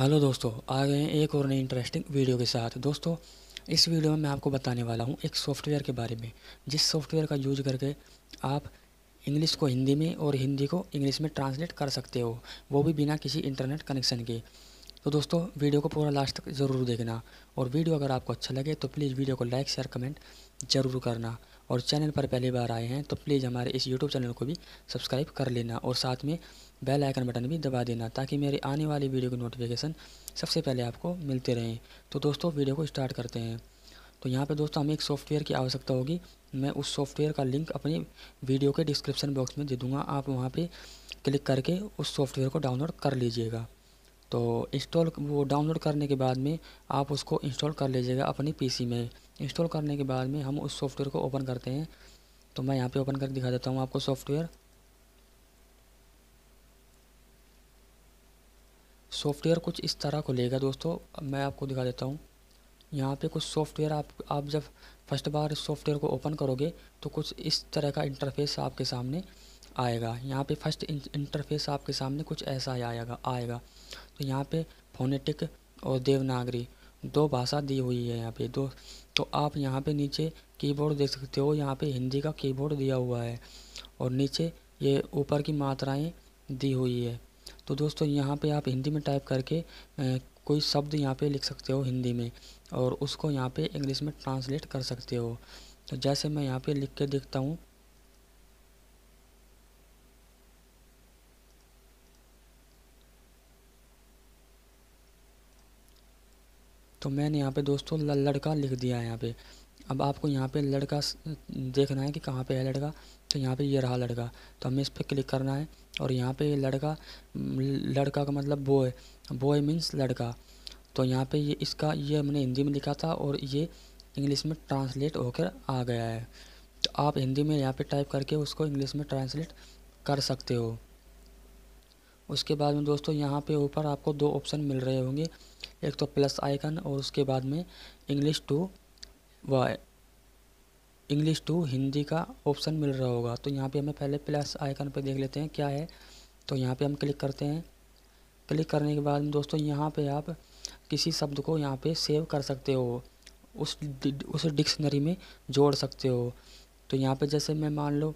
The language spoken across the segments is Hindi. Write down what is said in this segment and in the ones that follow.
हेलो दोस्तों आ गए हैं एक और नई इंटरेस्टिंग वीडियो के साथ दोस्तों इस वीडियो में मैं आपको बताने वाला हूं एक सॉफ्टवेयर के बारे में जिस सॉफ्टवेयर का यूज करके आप इंग्लिश को हिंदी में और हिंदी को इंग्लिश में ट्रांसलेट कर सकते हो वो भी बिना किसी इंटरनेट कनेक्शन के तो दोस्तों वीडियो को पूरा लास्ट तक ज़रूर देखना और वीडियो अगर आपको अच्छा लगे तो प्लीज़ वीडियो को लाइक शेयर कमेंट ज़रूर करना और चैनल पर पहली बार आए हैं तो प्लीज़ हमारे इस यूट्यूब चैनल को भी सब्सक्राइब कर लेना और साथ में बेल आइकन बटन भी दबा देना ताकि मेरे आने वाली वीडियो की नोटिफिकेशन सबसे पहले आपको मिलते रहें तो दोस्तों वीडियो को स्टार्ट करते हैं तो यहाँ पर दोस्तों हमें एक सॉफ्टवेयर की आवश्यकता होगी मैं उस सॉफ्टवेयर का लिंक अपनी वीडियो के डिस्क्रिप्शन बॉक्स में दे दूँगा आप वहाँ पर क्लिक करके उस सॉफ्टवेयर को डाउनलोड कर लीजिएगा तो इंस्टॉल वो डाउनलोड करने के बाद में आप उसको इंस्टॉल कर लीजिएगा अपनी पीसी में इंस्टॉल करने के बाद में हम उस सॉफ्टवेयर को ओपन करते हैं तो मैं यहाँ पे ओपन करके दिखा देता हूँ आपको सॉफ्टवेयर सॉफ्टवेयर कुछ इस तरह को लेगा दोस्तों मैं आपको दिखा देता हूँ यहाँ पे कुछ सॉफ्टवेयर आप आप जब फर्स्ट बार इस सॉफ्टवेयर को ओपन करोगे तो कुछ इस तरह का इंटरफेस आपके सामने आएगा यहाँ पे फर्स्ट इंटरफेस आपके सामने कुछ ऐसा ही आएगा आएगा तो यहाँ पे फोनेटिक और देवनागरी दो भाषा दी हुई है यहाँ पे दो तो आप यहाँ पे नीचे कीबोर्ड देख सकते हो यहाँ पे हिंदी का कीबोर्ड दिया हुआ है और नीचे ये ऊपर की मात्राएं दी हुई है तो दोस्तों यहाँ पे आप हिंदी में टाइप करके कोई शब्द यहाँ पे लिख सकते हो हिंदी में और उसको यहाँ पे इंग्लिश में ट्रांसलेट कर सकते हो तो जैसे मैं यहाँ पे लिख के देखता हूँ तो मैंने यहाँ पे दोस्तों लड़का लिख दिया है यहाँ पे अब आपको यहाँ पे लड़का देखना है कि कहाँ पे है लड़का तो यहाँ पे ये रहा लड़का तो हमें इस पर क्लिक करना है और यहाँ पे लड़का लड़का का मतलब बॉय बॉय मीन्स लड़का तो यहाँ पे ये इसका ये हमने हिंदी में लिखा था और ये इंग्लिश में ट्रांसलेट होकर आ गया है तो आप हिंदी में यहाँ पर टाइप करके उसको इंग्लिश में ट्रांसलेट कर सकते हो उसके बाद में दोस्तों यहाँ पे ऊपर आपको दो ऑप्शन मिल रहे होंगे एक तो प्लस आइकन और उसके बाद में इंग्लिश टू व इंग्लिश टू हिंदी का ऑप्शन मिल रहा होगा तो यहाँ पे हमें पहले प्लस आइकन पे देख लेते हैं क्या है तो यहाँ पे हम क्लिक करते हैं क्लिक करने के बाद दोस्तों यहाँ पे आप किसी शब्द को यहाँ पे सेव कर सकते हो उस उस डिक्शनरी में जोड़ सकते हो तो यहाँ पे जैसे मैं मान लो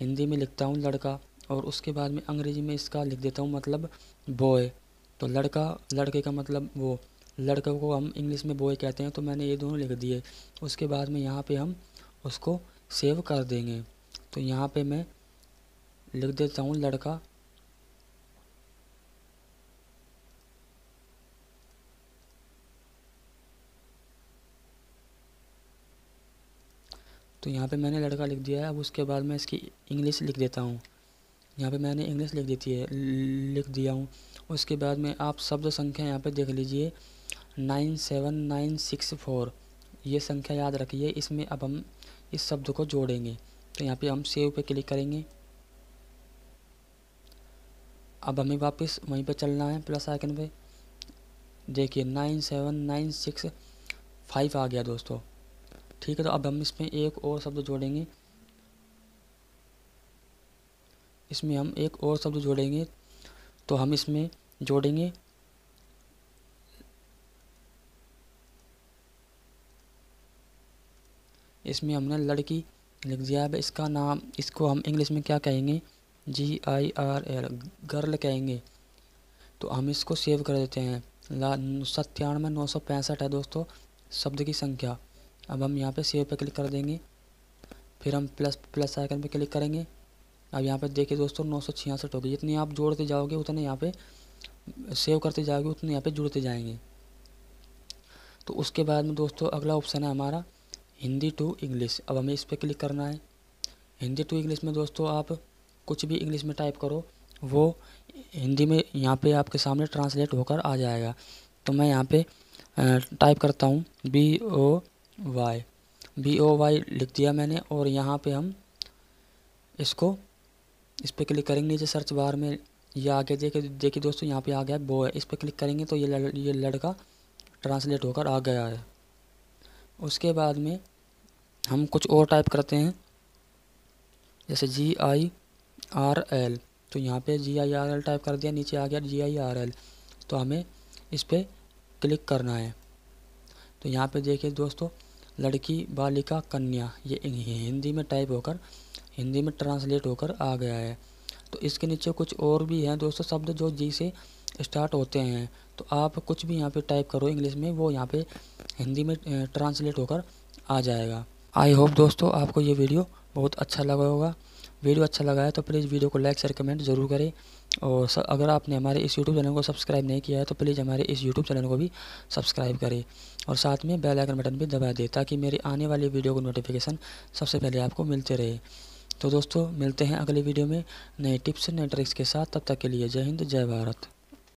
हिंदी में लिखता हूँ लड़का और उसके बाद में अंग्रेज़ी में इसका लिख देता हूँ मतलब बॉय तो लड़का लड़के का मतलब वो लड़के को हम इंग्लिश में बॉय कहते हैं तो मैंने ये दोनों लिख दिए उसके बाद में यहाँ पे हम उसको सेव कर देंगे तो यहाँ पे मैं लिख देता हूँ लड़का तो यहाँ पे मैंने लड़का लिख दिया है अब उसके बाद मैं इसकी इंग्लिश लिख देता हूँ यहाँ पे मैंने इंग्लिश लिख देती है लिख दिया हूँ उसके बाद में आप शब्द संख्या यहाँ पे देख लीजिए nine seven nine six four ये संख्या याद रखिए इसमें अब हम इस शब्द को जोड़ेंगे तो यहाँ पे हम सेव पे क्लिक करेंगे अब हमें वापस वहीं पे चलना है प्लस आइकन पे देखिए nine seven nine six five आ गया दोस्तों ठीक है तो अब हम इसमें एक और शब्द जोड़ेंगे इसमें हम एक और शब्द जोड़ेंगे तो हम इसमें जोड़ेंगे इसमें हमने लड़की लिख दिया है इसका नाम इसको हम इंग्लिश में क्या कहेंगे G I R L girl कहेंगे तो हम इसको सेव कर देते हैं ला सत्तानवे नौ सौ पैंसठ है दोस्तों शब्द की संख्या अब हम यहाँ पे सेव पे क्लिक कर देंगे फिर हम प्लस प्लस आइकन पे क्लिक करेंगे अब यहाँ पे देखिए दोस्तों नौ सौ छियासठ हो गई जितनी आप जोड़ते जाओगे उतने यहाँ पे सेव करते जाओगे उतने यहाँ पे जुड़ते जाएंगे तो उसके बाद में दोस्तों अगला ऑप्शन है हमारा हिंदी टू इंग्लिश अब हमें इस पर क्लिक करना है हिंदी टू इंग्लिश में दोस्तों आप कुछ भी इंग्लिश में टाइप करो वो हिंदी में यहाँ पर आपके सामने ट्रांसलेट होकर आ जाएगा तो मैं यहाँ पर टाइप करता हूँ B O Y B O Y लिख दिया मैंने और यहाँ पर हम इसको इस पर क्लिक करेंगे नीचे सर्च बार में ये आ गया देखिए देखिए दोस्तों यहाँ पे आ गया बो है इस पर क्लिक करेंगे तो ये लड़, ये लड़का ट्रांसलेट होकर आ गया है उसके बाद में हम कुछ और टाइप करते हैं जैसे जी आई आर एल तो यहाँ पे G I R L type कर दिया नीचे आ गया जी आई आर एल तो हमें इस पर क्लिक करना है तो यहाँ पे देखिए दोस्तों लड़की बालिका कन्या ये हिंदी में टाइप होकर हिंदी में ट्रांसलेट होकर आ गया है तो इसके नीचे कुछ और भी हैं दोस्तों शब्द जो जी से स्टार्ट होते हैं तो आप कुछ भी यहाँ पे टाइप करो इंग्लिश में वो यहाँ पे हिंदी में ट्रांसलेट होकर आ जाएगा आई होप दोस्तों आपको ये वीडियो बहुत अच्छा लगा होगा वीडियो अच्छा लगा है तो प्लीज़ वीडियो को लाइक शेयर कमेंट ज़रूर करें और सर अगर आपने हमारे इस यूट्यूब चैनल को सब्सक्राइब नहीं किया है तो प्लीज़ हमारे इस यूट्यूब चैनल को भी सब्सक्राइब करें और साथ में बेल आइकन बटन भी दबा दें ताकि मेरी आने वाली वीडियो को नोटिफिकेशन सबसे पहले आपको मिलते रहे तो दोस्तों मिलते हैं अगले वीडियो में नए टिप्स नए ट्रिक्स के साथ तब तक के लिए जय हिंद जय भारत